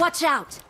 Watch out!